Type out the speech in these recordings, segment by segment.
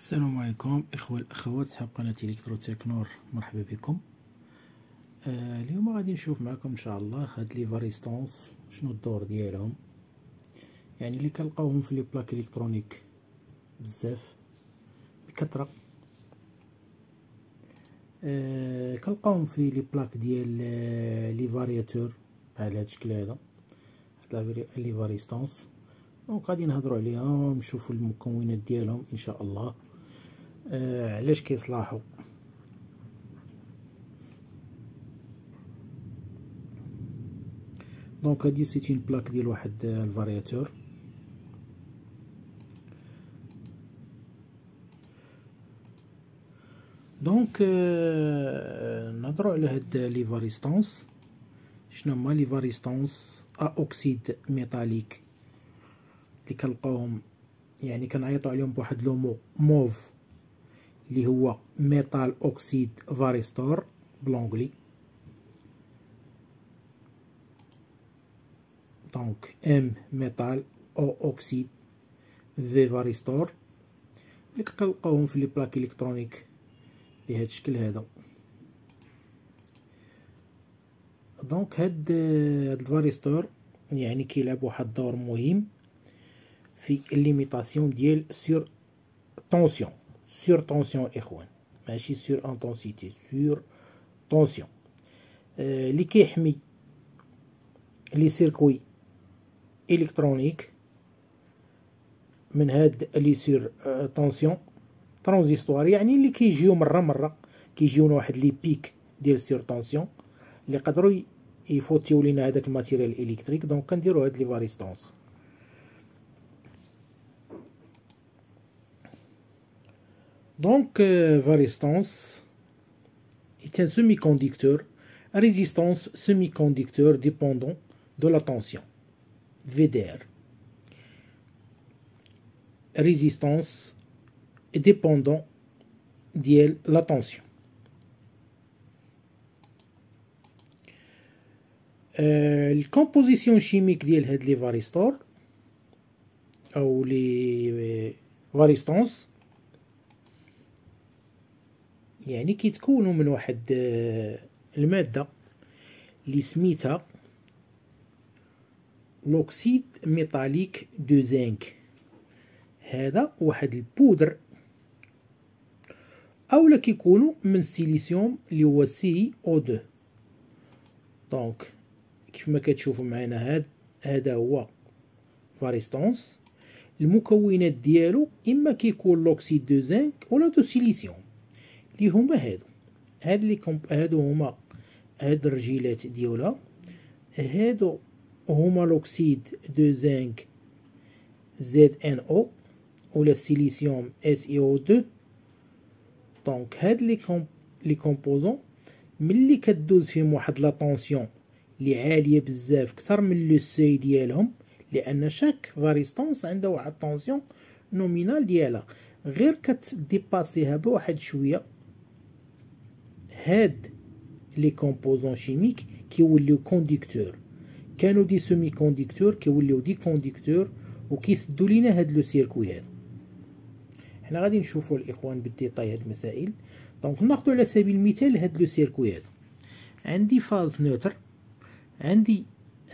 السلام عليكم اخوة الاخوات اصحاب قناة الكترو تكنور مرحبا بكم آه اليوم غادي نشوف معكم ان شاء الله هاد لي فاريستونس شنو الدور ديالهم يعني اللي كنلقاوهم في لي بلاك الكترونيك بزاف بكثرة آه كنلقاوهم في لي بلاك ديال آه، لي فارياتور بحال هاد الشكل هذا هاد لي فاريستونس دونك غادي نهضرو عليهم نشوفو المكونات ديالهم ان شاء الله آه، علاش كيصلاحو دونك هادي سيتين بلاك ديال واحد الفارياتور دونك آه، نهضروا على هاد لي فاريستونس شنو هما لي فاريستونس ا اوكسيد ميتاليك اللي كنلقاوهم يعني كنعيطوا عليهم بواحد لومو موف اللي هو ميتال اوكسيد فاريستور بلونغلي دونك ام ميتال او اوكسيد في فاريستور اللي كنلقاوهم في لي بلاك الكترونيك بهذا الشكل هذا دونك هاد هاد الفاريستور يعني كيلعب واحد الدور مهم في ليميتاسيون ديال سير طونسيون سور تونسيون اخوان ماشي سور انتونسيتي سور تونسيون اللي كيحمي لي سيركوي الكترونيك من هاد لي سور طونسيون ترانزيستوار يعني اللي كيجيو مره مره كيجيونا واحد لي بيك ديال سور طونسيون اللي قدروا يفوتيو لينا هذاك الماتيريال الكتريك دونك كنديروا هاد لي فاريستونس Donc, varistance euh, est un semi-conducteur résistance semi-conducteur dépendant de la tension, VDR. Résistance est dépendant de la tension. la composition chimique de les لي ou les euh, يعني كيتكونوا من واحد آه، الماده اللي سميتها لوكسيد ميتاليك دو زينك هذا واحد البودر اولا كيكونوا من السيليسيوم اللي هو سي او 2 دونك كيف ما كتشوفوا معنا هذا هذا هو فاريستونس المكونات ديالو اما كيكون لوكسيد دو زينك ولا دو سيليسيوم اللي هما هادو هاد لي كومب هادو هما هاد الرجيلات ديالها هادو هما لوكسيد دو زنك زد ان او ولا سيليسيوم اس اي او 2 دونك هاد لي كومب لي كومبوزون ملي كدوز فيهم واحد لا طونسيون لي عاليه بزاف كتر من لو سي ديالهم لان شاك فاريستونس عندها واحد طونسيون نومينال ديالها غير كتديباسيها بواحد شويه هاد لي كومبوزون شيميك كيوليو كونديكتور كانوا دي سيمي كونديكتور كيوليو دي كونديكتور وكيسدوا لينا هاد لو سيركوي هذا حنا غادي نشوفوا الاخوان بالديتاي هاد المسائل دونك ناخذوا على سبيل المثال هاد لو سيركوي هذا عندي فاز نوتر عندي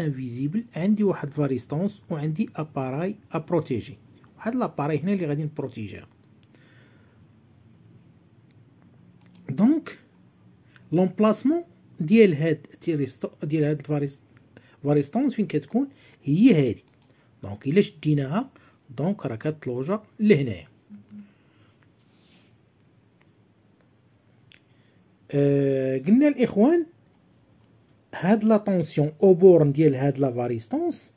انفيزيبل عندي واحد فاريستونس وعندي اباراي ابروتيجي واحد لاباراي هنا اللي غادي نبروتيجيها دونك لومبلاسمون ديال هاد تيريستو ديال هاد الفاريست فاريستونس فين كتكون هي هادي دونك الا شديناها دونك راه كتلوجا لهنايا euh, قلنا الاخوان هاد لا طونسيون او بورن ديال هاد لا فاريستونس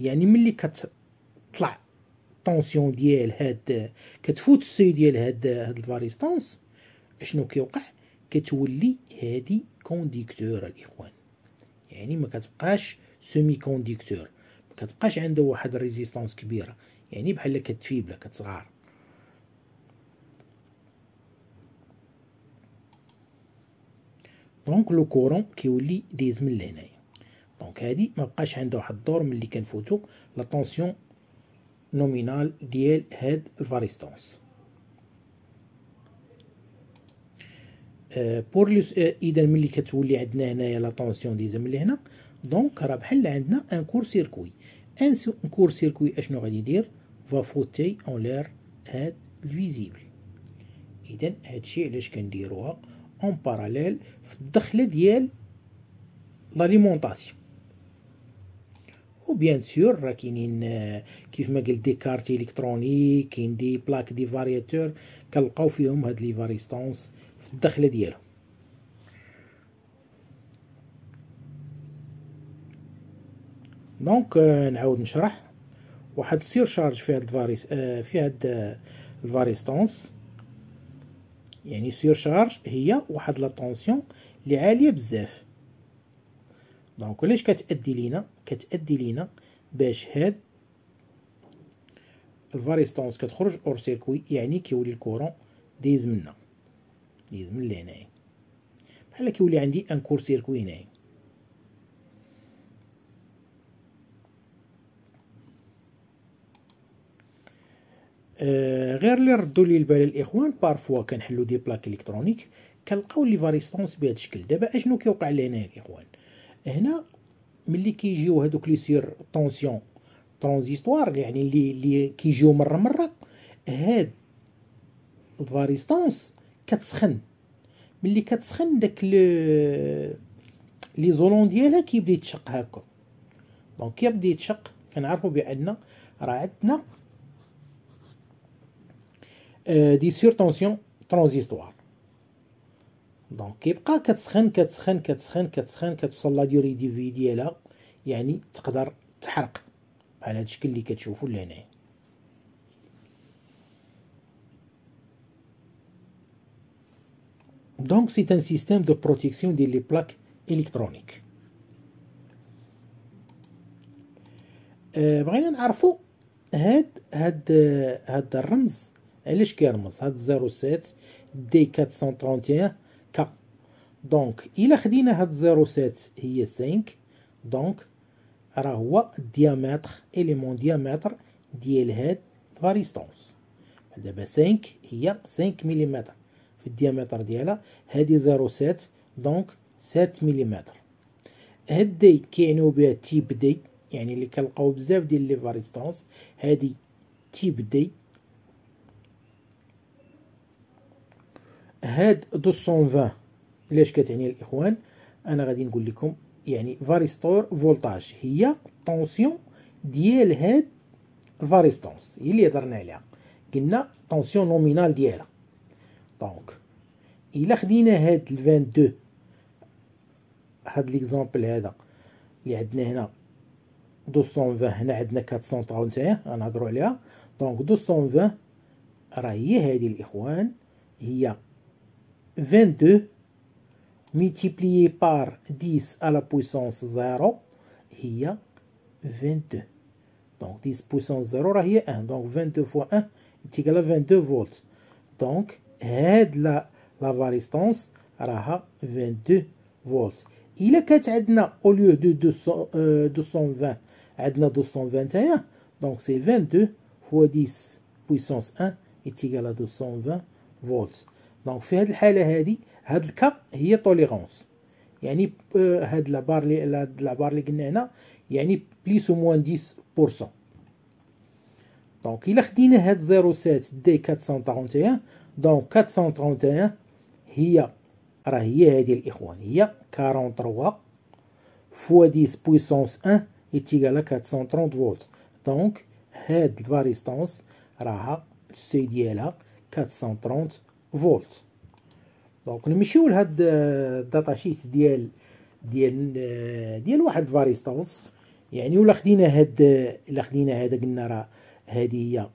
يعني ملي كتطلع طونسيون ديال هاد كتفوت السي ديال هاد هاد الفاريستونس شنو كيوقع كتولي هادي كونديكتور الاخوان يعني ما كتبقاش سيمي كونديكتور ما كتبقاش عنده واحد الريزيستانس كبيره يعني بحال كتفيبله كتصغار دونك لو كورون كيولي دايز من لهنايا دونك هادي ما بقاش عندها واحد الدور ملي كنفوتو لا طونسيون نومينال ديال هاد الفاريستونس بور آه، آه، اذا ملي كتولي عندنا هنايا لا طونسيون دي زملي هنا دونك راه بحال عندنا ان كور سيركوي ان كور سيركوي اشنو غادي يدير فا فوتي اون لير هاد الفيزيبل اذا هادشي علاش كنديروها اون باراليل في الدخله ديال لاليمونطاسيون وبيان سور راه كاينين آه، كيف ما قلت دي كارت الكترونيك كاين دي بلاك دي فارياتور كنلقاو فيهم هاد لي فاريستونس الدخله ديالو دونك آه، نعاود نشرح واحد السير شارج في هاد الفاريس آه، في هاد آه، الفاريستونس يعني سير شارج هي واحد لا طونسيون اللي عاليه بزاف دونك علاش كتادي لينا كتادي لينا باش هاد الفاريستونس كتخرج اور سيركوي يعني كيولي الكورون دايز منا من لهنايا بحال كيولي عندي ان كور سيركوي هنا آه، غير اللي ردوا لي البال الاخوان بارفوا كنحلو دي بلاك الكترونيك كنلقاو لي فاريستونس بهذا الشكل دابا اشنو كيوقع لنا الاخوان هنا ملي كيجيو هذوك لي سير طونسيون ترانزيستوار يعني اللي اللي كيجيو مره مره هاد الفاريستونس كتسخن ملي كتسخن داك لي زولون ديالها كيبدا يتشق هكا دونك كيبدا يتشق كنعرفوا بان راه عندنا آه، دي سور طونسيون ترانزيستوار دونك كيبقى كتسخن كتسخن كتسخن كتسخن كتوصل لا ديوري دي في ديالها يعني تقدر تحرق بحال هذا الشكل اللي كتشوفوا لهنايا Donc c'est un système de protection des de plaques électroniques. Euh, بغينا نعرفوا هاد هاد هاد الرمز علاش كيرمز هاد 07 دي 431 ك دونك الا خدينا هاد 07 هي 5 دونك راه هو الديامتر اليمون ديامتر ديال هاد فاريستونس دابا 5 هي 5 ميليمتر في الديامتر ديالها زيرو 0.7 دونك 7 ملم هاد دي كيعنيو بها تيب دي يعني اللي كنلقاو بزاف ديال لي فاريستونس هادي تيب دي هاد 220 علاش كتعني الاخوان انا غادي نقول لكم يعني فاريستور فولتاج هي طونسيون ديال هاد الفاريستونس هي اللي هضرنا عليها قلنا طونسيون نومينال ديالها دونك الا خدينا هاد ال 22 هاد ليكزامبل هذا اللي عندنا هنا 220 هنا عندنا 431 غنهضروا عليها دونك 220 راه هي هادي الاخوان هي 22 ميتيبلي بار 10 على بويسونس 0 هي 22 دونك 10 بويسونس 0 راه هي 1 دونك 22 فوا 1 est 22 فولت دونك La varistance est de 22 volts. Il a au lieu de 220, 221. Euh, donc c'est 22 fois 10 puissance 1 est égal à 220 volts. Donc, la fin de la tolérance. Euh, la de la fin de la دونك الا خدينا هاد 07 دي 431 دونك 431 هي راه هي هادي الاخوان هي 43 فوا 10 بويسونس 1 يتيقال 430 فولت دونك هاد الفاريستونس راها السي ديالها 430 فولت دونك نمشيو لهاد الداتا شيت ديال ديال ديال واحد الفاريستونس يعني ولا خدينا هاد الا خدينا هذا قلنا راه هذه هي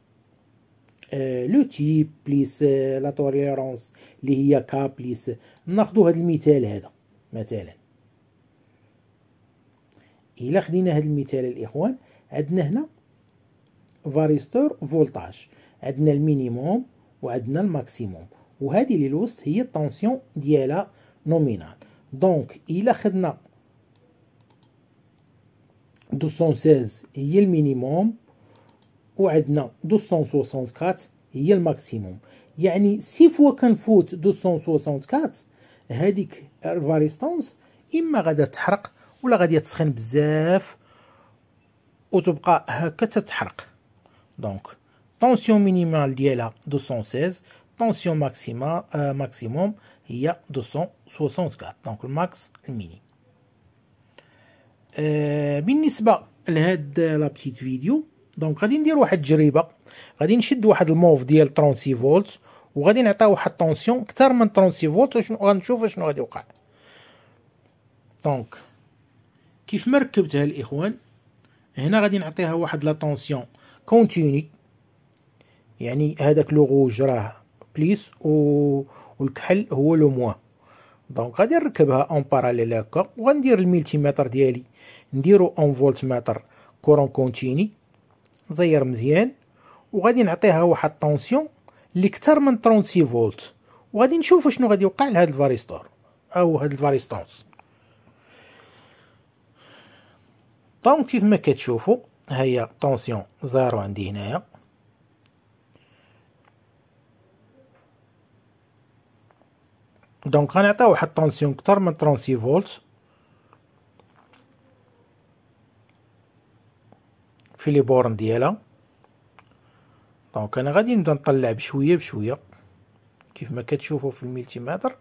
آه، لو تيب بليس آه، لا توليرونس اللي هي كا بليس ناخذ هذا المثال هذا مثلا الا خدينا هذا المثال الاخوان عندنا هنا فاريستور فولتاج عندنا المينيموم وعندنا الماكسيموم وهذه اللي الوسط هي الطونسيون ديالها نومينال دونك الا خدنا 216 هي المينيموم وعندنا 264 هي الماكسيموم يعني سي فوا كنفوت 264 هذيك الفاريستونس اما غادا تحرق ولا غادي تسخن بزاف وتبقى هكا تتحرق دونك طونسيون مينيمال ديالها 216 طونسيون ماكسيما آه ماكسيموم هي 264 دونك الماكس الميني آه بالنسبه لهاد لابتيت فيديو دونك غادي ندير واحد التجربه غادي نشد واحد الموف ديال 30 فولت وغادي نعطيه واحد طونسيون اكثر من 30 فولت وشنو غنشوف شنو غادي يوقع دونك كيف ما ركبتها الاخوان هنا غادي نعطيها واحد لا طونسيون كونتيني يعني هذاك لو غوج راه بليس و والكحل هو لو موان دونك غادي نركبها اون باراليل هكا وغندير الملتيمتر ديالي نديرو اون فولت متر كورون كونتيني نزير مزيان وغادي نعطيها واحد الطونسيون اللي كثر من 30 فولت وغادي نشوف شنو غادي يوقع لهاد الفاريستور او هاد الفاريستونس دونك كيف ما كتشوفوا ها هي طونسيون زيرو عندي هنايا دونك غنعطيو واحد الطونسيون كثر من 30 فولت في لي بورن ديالها دونك انا غادي نبدا نطلع بشويه بشويه كيف ما كتشوفوا في الملتيمتر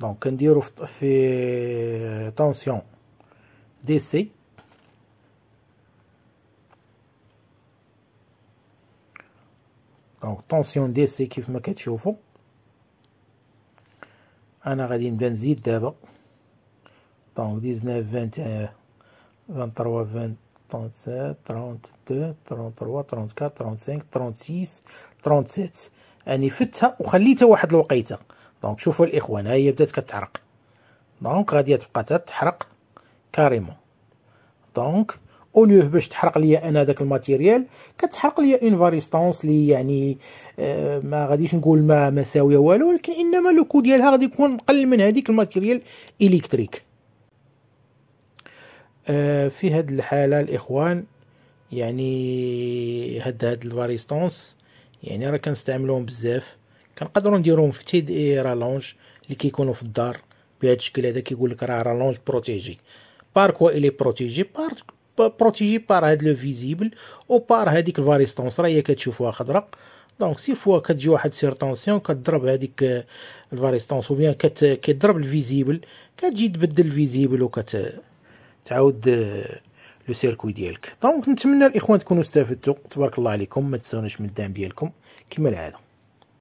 دونك كنديروا في طونسيون دي سي دونك طونسيون دي سي كيف ما كتشوفوا انا غادي نبدا نزيد دابا دونك 19 20 23 20 37, 32, 33, 34, 35, 36, 37 يعني فتها وخليتها واحد الوقيته دونك شوفوا الاخوان ها هي بدات كتحرق دونك غادي تبقى تحرق كاريمون دونك اوليو ليه باش تحرق ليا انا داك الماتيريال كتحرق ليا اون فاريستونس لي يعني آه، ما غاديش نقول ما مساويه والو ولكن انما لوكو ديالها غادي يكون قل من هذيك الماتيريال الكتريك آه، في هاد الحالة الإخوان يعني هاد هاد الفاريستونس يعني راه كنستعملوهم بزاف كنقدروا نديروهم في تي دي رالونج اللي كيكونوا في الدار بهذا الشكل هذا كيقول لك راه رالونج بروتيجي بار كوا الي بروتيجي بار بروتيجي بار هاد لو فيزيبل او بار هذيك الفاريستونس راه هي كتشوفوها خضراء دونك سي فوا كتجي واحد سير طونسيون كضرب هذيك آه، الفاريستونس او بيان كتضرب الفيزيبل كتجي تبدل الفيزيبل وكت تعاود آه، لو سيركوي ديالك دونك نتمنى الاخوان تكونوا استفدتوا تبارك الله عليكم ما تنساوناش من الدعم ديالكم كما العاده